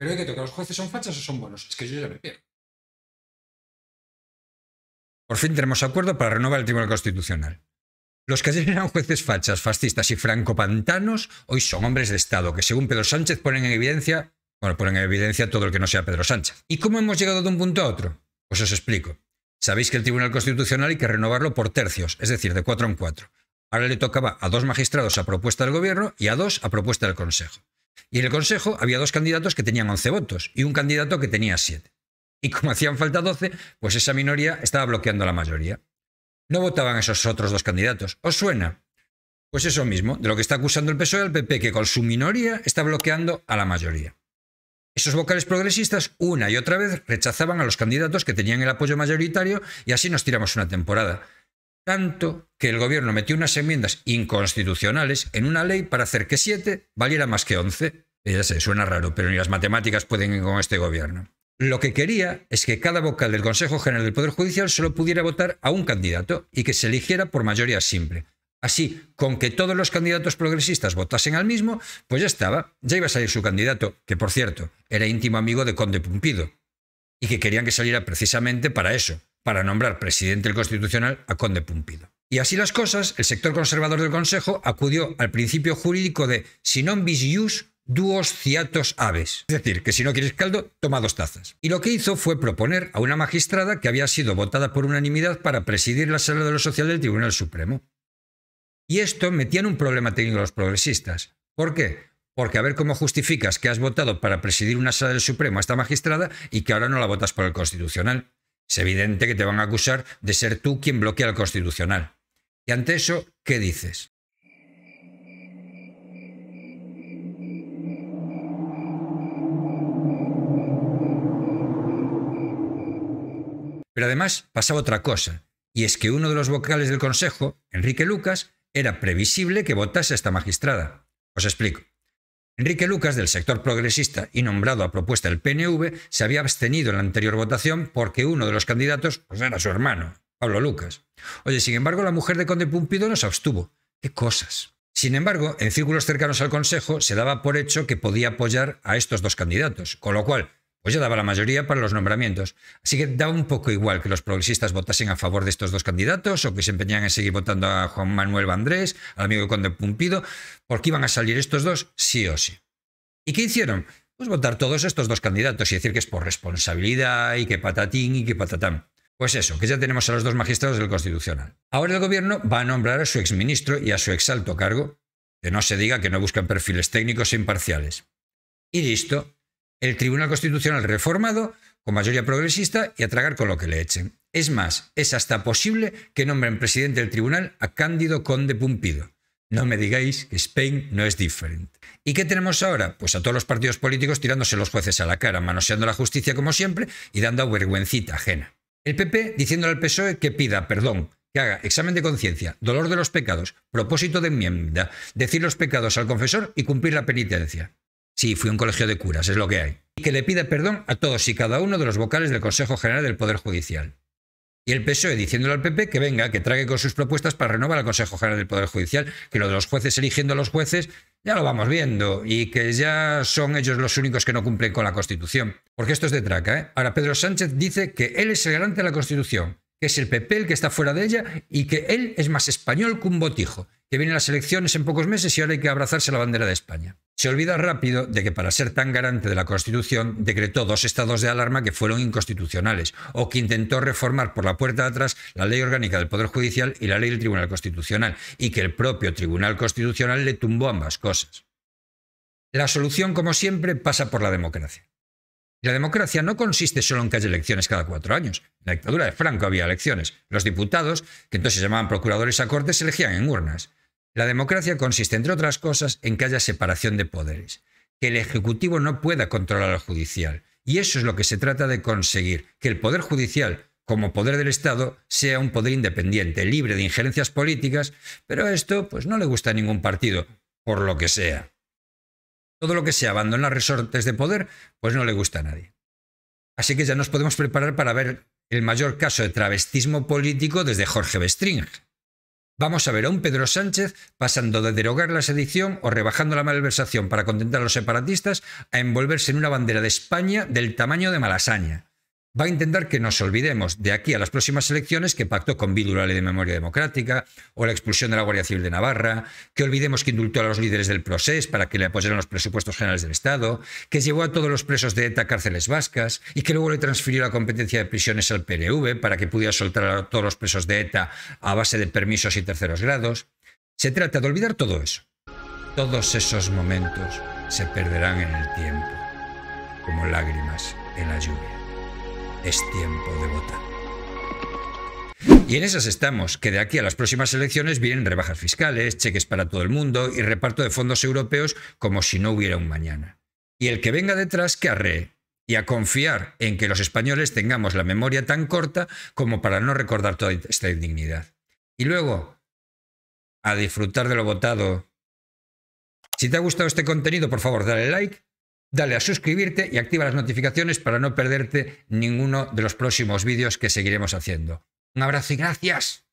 Pero hay que tocar, ¿los jueces son fachas o son buenos? Es que yo ya me pierdo. Por fin tenemos acuerdo para renovar el Tribunal Constitucional. Los que ayer eran jueces fachas, fascistas y francopantanos, hoy son hombres de Estado que, según Pedro Sánchez, ponen en evidencia, bueno, ponen en evidencia todo el que no sea Pedro Sánchez. ¿Y cómo hemos llegado de un punto a otro? Pues os explico. Sabéis que el Tribunal Constitucional hay que renovarlo por tercios, es decir, de cuatro en cuatro. Ahora le tocaba a dos magistrados a propuesta del Gobierno y a dos a propuesta del Consejo. Y en el Consejo había dos candidatos que tenían 11 votos y un candidato que tenía 7. Y como hacían falta 12, pues esa minoría estaba bloqueando a la mayoría. No votaban esos otros dos candidatos. ¿Os suena? Pues eso mismo, de lo que está acusando el PSOE al PP, que con su minoría está bloqueando a la mayoría. Esos vocales progresistas una y otra vez rechazaban a los candidatos que tenían el apoyo mayoritario y así nos tiramos una temporada. Tanto que el gobierno metió unas enmiendas inconstitucionales en una ley para hacer que siete valiera más que once. Eh, ya sé, suena raro, pero ni las matemáticas pueden ir con este gobierno. Lo que quería es que cada vocal del Consejo General del Poder Judicial solo pudiera votar a un candidato y que se eligiera por mayoría simple. Así, con que todos los candidatos progresistas votasen al mismo, pues ya estaba, ya iba a salir su candidato, que por cierto, era íntimo amigo de Conde Pumpido, y que querían que saliera precisamente para eso, para nombrar presidente del Constitucional a Conde Pumpido. Y así las cosas, el sector conservador del Consejo acudió al principio jurídico de si non bis duos ciatos aves. Es decir, que si no quieres caldo, toma dos tazas. Y lo que hizo fue proponer a una magistrada que había sido votada por unanimidad para presidir la sala de lo social del Tribunal Supremo. Y esto metía en un problema técnico a los progresistas. ¿Por qué? Porque a ver cómo justificas que has votado para presidir una sala del Supremo a esta magistrada y que ahora no la votas por el Constitucional. Es evidente que te van a acusar de ser tú quien bloquea el constitucional. Y ante eso, ¿qué dices? Pero además pasaba otra cosa, y es que uno de los vocales del Consejo, Enrique Lucas, era previsible que votase a esta magistrada. Os explico. Enrique Lucas, del sector progresista y nombrado a propuesta del PNV, se había abstenido en la anterior votación porque uno de los candidatos pues, era su hermano, Pablo Lucas. Oye, sin embargo, la mujer de Conde Pumpido no se abstuvo. ¡Qué cosas! Sin embargo, en círculos cercanos al Consejo se daba por hecho que podía apoyar a estos dos candidatos, con lo cual pues ya daba la mayoría para los nombramientos. Así que da un poco igual que los progresistas votasen a favor de estos dos candidatos o que se empeñaran en seguir votando a Juan Manuel Vandrés, al amigo Conde Pumpido, porque iban a salir estos dos sí o sí. ¿Y qué hicieron? Pues votar todos estos dos candidatos y decir que es por responsabilidad y que patatín y que patatán. Pues eso, que ya tenemos a los dos magistrados del Constitucional. Ahora el gobierno va a nombrar a su exministro y a su exalto cargo, que no se diga que no buscan perfiles técnicos e imparciales. Y listo, el Tribunal Constitucional reformado, con mayoría progresista y a tragar con lo que le echen. Es más, es hasta posible que nombren presidente del tribunal a Cándido Conde Pumpido. No me digáis que Spain no es diferente. ¿Y qué tenemos ahora? Pues a todos los partidos políticos tirándose los jueces a la cara, manoseando la justicia como siempre y dando vergüencita ajena. El PP diciéndole al PSOE que pida perdón, que haga examen de conciencia, dolor de los pecados, propósito de enmienda, decir los pecados al confesor y cumplir la penitencia. Sí, fui un colegio de curas, es lo que hay. Y que le pida perdón a todos y cada uno de los vocales del Consejo General del Poder Judicial. Y el PSOE diciéndole al PP que venga, que trague con sus propuestas para renovar el Consejo General del Poder Judicial, que lo de los jueces eligiendo a los jueces ya lo vamos viendo y que ya son ellos los únicos que no cumplen con la Constitución. Porque esto es de traca, ¿eh? Ahora Pedro Sánchez dice que él es el garante de la Constitución, que es el PP el que está fuera de ella y que él es más español que un botijo que vienen las elecciones en pocos meses y ahora hay que abrazarse la bandera de España. Se olvida rápido de que para ser tan garante de la Constitución decretó dos estados de alarma que fueron inconstitucionales o que intentó reformar por la puerta de atrás la ley orgánica del Poder Judicial y la ley del Tribunal Constitucional y que el propio Tribunal Constitucional le tumbó ambas cosas. La solución, como siempre, pasa por la democracia. la democracia no consiste solo en que haya elecciones cada cuatro años. En la dictadura de Franco había elecciones. Los diputados, que entonces se llamaban procuradores a corte, se elegían en urnas. La democracia consiste, entre otras cosas, en que haya separación de poderes, que el Ejecutivo no pueda controlar al judicial. Y eso es lo que se trata de conseguir, que el Poder Judicial, como poder del Estado, sea un poder independiente, libre de injerencias políticas, pero a esto pues, no le gusta a ningún partido, por lo que sea. Todo lo que sea abandonar resortes de poder, pues no le gusta a nadie. Así que ya nos podemos preparar para ver el mayor caso de travestismo político desde Jorge Bestring. Vamos a ver a un Pedro Sánchez pasando de derogar la sedición o rebajando la malversación para contentar a los separatistas a envolverse en una bandera de España del tamaño de Malasaña va a intentar que nos olvidemos de aquí a las próximas elecciones que pactó con Bildu la ley de memoria democrática o la expulsión de la Guardia Civil de Navarra, que olvidemos que indultó a los líderes del proceso para que le apoyaran los presupuestos generales del Estado, que llevó a todos los presos de ETA a cárceles vascas y que luego le transfirió la competencia de prisiones al PNV para que pudiera soltar a todos los presos de ETA a base de permisos y terceros grados. Se trata de olvidar todo eso. Todos esos momentos se perderán en el tiempo, como lágrimas en la lluvia es tiempo de votar. Y en esas estamos, que de aquí a las próximas elecciones vienen rebajas fiscales, cheques para todo el mundo y reparto de fondos europeos como si no hubiera un mañana. Y el que venga detrás, que arre y a confiar en que los españoles tengamos la memoria tan corta como para no recordar toda esta indignidad. Y luego, a disfrutar de lo votado. Si te ha gustado este contenido, por favor, dale like, Dale a suscribirte y activa las notificaciones para no perderte ninguno de los próximos vídeos que seguiremos haciendo. Un abrazo y gracias.